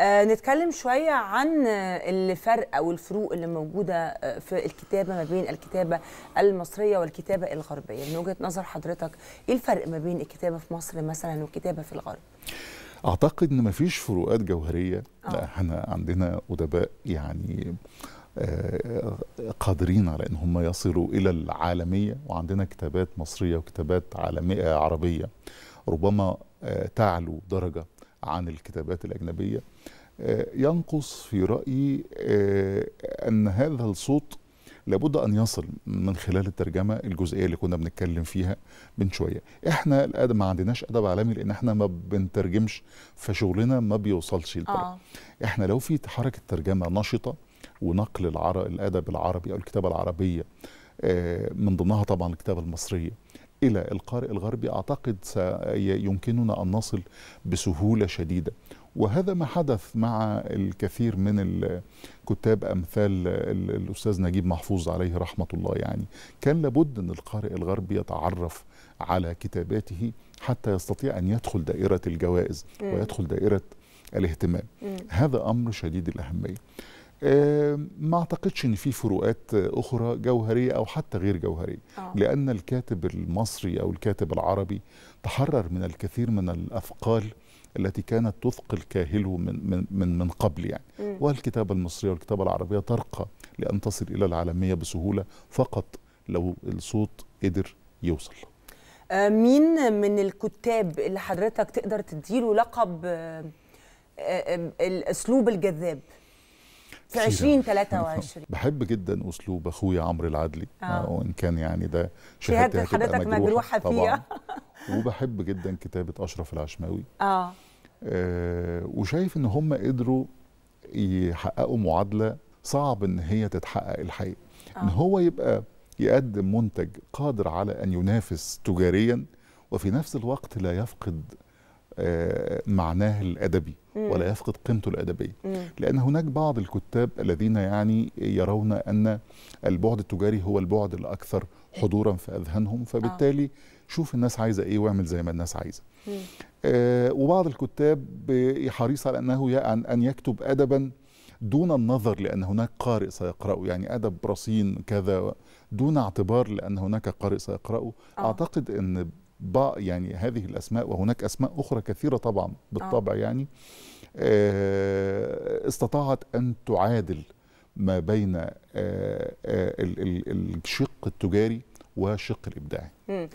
آه نتكلم شوية عن الفرق أو الفروق اللي موجودة آه، في الكتابة ما بين الكتابة المصرية والكتابة الغربية من وجهة نظر حضرتك إيه الفرق ما بين الكتابة في مصر مثلا والكتابة في الغرب؟ أعتقد إن مفيش فروقات جوهرية آه. احنا عندنا أدباء يعني آه، قادرين على ان هم يصلوا الى العالميه وعندنا كتابات مصريه وكتابات عالميه عربيه ربما آه، تعلو درجه عن الكتابات الأجنبية آه، ينقص في رأيي آه، أن هذا الصوت لابد أن يصل من خلال الترجمة الجزئية اللي كنا بنتكلم فيها من شوية إحنا ما عندناش أدب عالمي لأن إحنا ما بنترجمش فشغلنا ما بيوصلش آه. إحنا لو في حركة ترجمة نشطة ونقل الأدب العربي أو الكتابة العربية آه، من ضمنها طبعا الكتابة المصرية إلى القارئ الغربي أعتقد يمكننا أن نصل بسهولة شديدة وهذا ما حدث مع الكثير من الكتاب امثال الاستاذ نجيب محفوظ عليه رحمه الله يعني كان لابد ان القارئ الغربي يتعرف على كتاباته حتى يستطيع ان يدخل دائره الجوائز ويدخل دائره الاهتمام هذا امر شديد الاهميه آه، ما اعتقدش ان في فروقات اخرى جوهريه او حتى غير جوهريه آه. لان الكاتب المصري او الكاتب العربي تحرر من الكثير من الاثقال التي كانت تثقل كاهله من من من, من قبل يعني والكتابه المصريه والكتابه العربيه ترقى لان تصل الى العالميه بسهوله فقط لو الصوت قدر يوصل آه، مين من الكتاب اللي حضرتك تقدر تديله لقب الاسلوب الجذاب في 2023 بحب جدا اسلوب اخويا عمرو العدلي آه. آه، وان كان يعني ده شهادتي حضرتك مجروحه فيها وبحب جدا كتابه اشرف العشماوي اه, آه وشايف ان هم قدروا يحققوا معادله صعب ان هي تتحقق الحقيقه آه. ان هو يبقى يقدم منتج قادر على ان ينافس تجاريا وفي نفس الوقت لا يفقد آه، معناه الادبي ولا يفقد قيمته الادبيه لان هناك بعض الكتاب الذين يعني يرون ان البعد التجاري هو البعد الاكثر حضورا في اذهانهم فبالتالي آه. شوف الناس عايزه ايه واعمل زي ما الناس عايزه آه، وبعض الكتاب حريص على انه ان يكتب ادبا دون النظر لان هناك قارئ سيقراه يعني ادب رصين كذا دون اعتبار لان هناك قارئ سيقراه اعتقد ان يعني هذه الأسماء وهناك أسماء أخرى كثيرة طبعا بالطبع آه. يعني آه، استطاعت أن تعادل ما بين آه، آه، الشق التجاري والشق الإبداعي